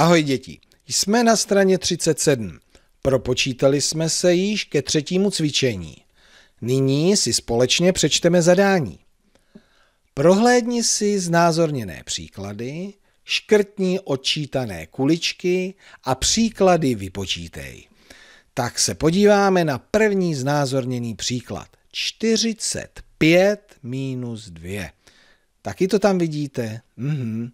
Ahoj děti, jsme na straně 37. Propočítali jsme se již ke třetímu cvičení. Nyní si společně přečteme zadání. Prohlédni si znázorněné příklady, škrtni odčítané kuličky a příklady vypočítej. Tak se podíváme na první znázorněný příklad. 45 minus 2. Taky to tam vidíte? Mhm.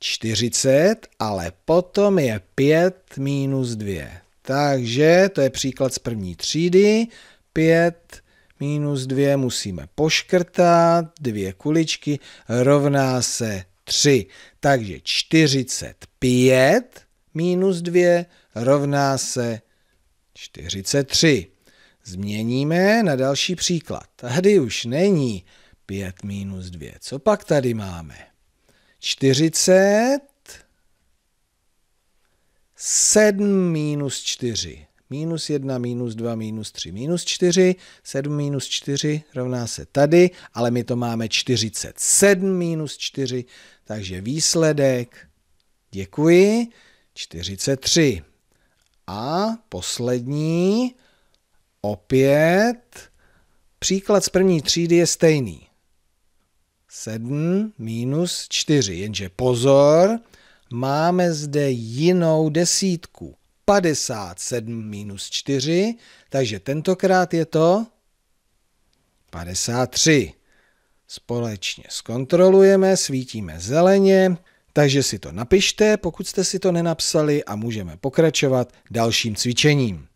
40, ale potom je 5 minus 2. Takže to je příklad z první třídy. 5 minus 2 musíme poškrtat, dvě kuličky, rovná se 3. Takže 45 minus 2 rovná se 43. Změníme na další příklad. Tady už není 5 minus 2. Co pak tady máme? 40, 7 minus 4. Minus 1, minus 2, minus 3, minus 4. 7 minus 4 rovná se tady, ale my to máme 47 minus 4, takže výsledek, děkuji, 43. A poslední, opět, příklad z první třídy je stejný. 7 minus 4, jenže pozor, máme zde jinou desítku. 57 minus 4, takže tentokrát je to 53. Společně zkontrolujeme, svítíme zeleně, takže si to napište, pokud jste si to nenapsali a můžeme pokračovat dalším cvičením.